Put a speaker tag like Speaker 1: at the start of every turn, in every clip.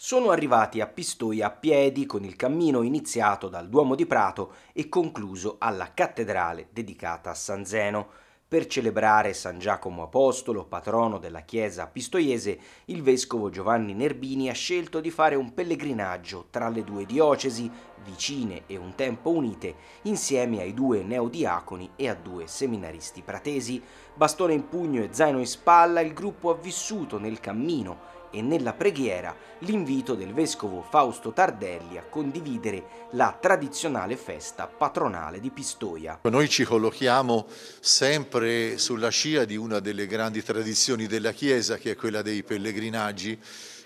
Speaker 1: sono arrivati a Pistoia a piedi con il cammino iniziato dal Duomo di Prato e concluso alla cattedrale dedicata a San Zeno. Per celebrare San Giacomo Apostolo, patrono della chiesa pistoiese, il vescovo Giovanni Nerbini ha scelto di fare un pellegrinaggio tra le due diocesi, vicine e un tempo unite, insieme ai due neodiaconi e a due seminaristi pratesi. Bastone in pugno e zaino in spalla, il gruppo ha vissuto nel cammino e nella preghiera l'invito del vescovo Fausto Tardelli a condividere la tradizionale
Speaker 2: festa patronale di Pistoia. Noi ci collochiamo sempre sulla scia di una delle grandi tradizioni della Chiesa che è quella dei pellegrinaggi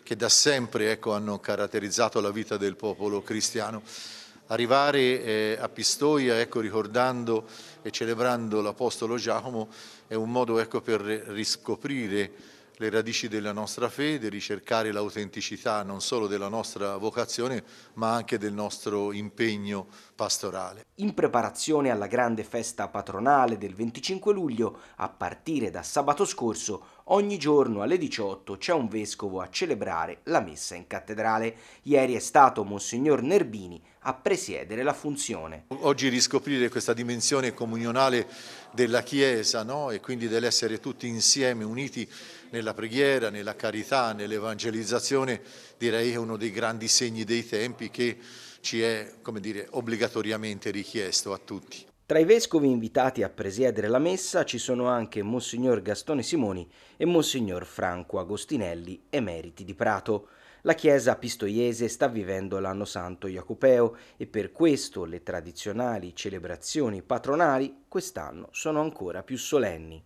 Speaker 2: che da sempre ecco, hanno caratterizzato la vita del popolo cristiano arrivare eh, a Pistoia ecco, ricordando e celebrando l'Apostolo Giacomo è un modo ecco, per riscoprire le radici della nostra fede, ricercare l'autenticità non solo della nostra vocazione, ma anche del nostro impegno
Speaker 1: pastorale. In preparazione alla grande festa patronale del 25 luglio, a partire da sabato scorso, Ogni giorno alle 18 c'è un vescovo a celebrare la messa in cattedrale. Ieri è stato Monsignor Nerbini a presiedere la funzione.
Speaker 2: Oggi riscoprire questa dimensione comunionale della Chiesa no? e quindi dell'essere tutti insieme uniti nella preghiera, nella carità, nell'evangelizzazione direi è uno dei grandi segni dei tempi che ci è dire, obbligatoriamente richiesto a tutti.
Speaker 1: Tra i vescovi invitati a presiedere la messa ci sono anche Monsignor Gastone Simoni e Monsignor Franco Agostinelli, emeriti di Prato. La chiesa pistoiese sta vivendo l'anno santo jacopeo e per questo le tradizionali celebrazioni patronali quest'anno sono ancora più solenni.